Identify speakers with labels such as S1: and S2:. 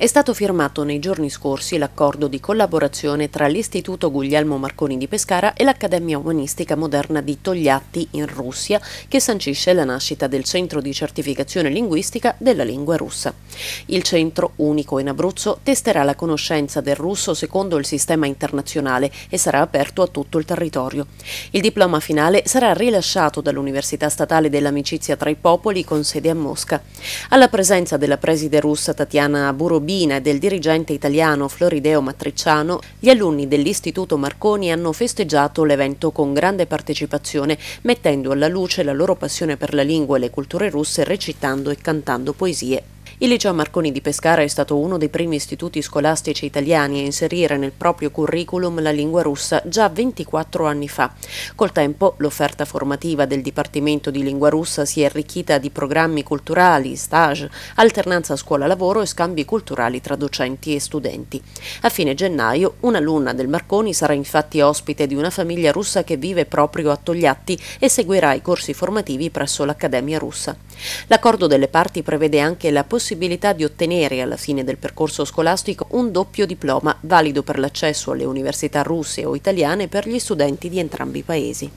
S1: È stato firmato nei giorni scorsi l'accordo di collaborazione tra l'Istituto Guglielmo Marconi di Pescara e l'Accademia Umanistica Moderna di Togliatti in Russia, che sancisce la nascita del Centro di Certificazione Linguistica della Lingua Russa. Il centro, unico in Abruzzo, testerà la conoscenza del russo secondo il sistema internazionale e sarà aperto a tutto il territorio. Il diploma finale sarà rilasciato dall'Università Statale dell'Amicizia tra i Popoli con sede a Mosca. Alla presenza della preside russa Tatiana Burobin Sabina e del dirigente italiano Florideo Matriciano, gli alunni dell'Istituto Marconi hanno festeggiato l'evento con grande partecipazione, mettendo alla luce la loro passione per la lingua e le culture russe recitando e cantando poesie il liceo Marconi di Pescara è stato uno dei primi istituti scolastici italiani a inserire nel proprio curriculum la lingua russa già 24 anni fa. Col tempo l'offerta formativa del Dipartimento di Lingua Russa si è arricchita di programmi culturali, stage, alternanza scuola-lavoro e scambi culturali tra docenti e studenti. A fine gennaio un'alunna del Marconi sarà infatti ospite di una famiglia russa che vive proprio a Togliatti e seguirà i corsi formativi presso l'Accademia Russa. L'accordo delle parti prevede anche la possibilità possibilità di ottenere alla fine del percorso scolastico un doppio diploma valido per l'accesso alle università russe o italiane per gli studenti di entrambi i paesi.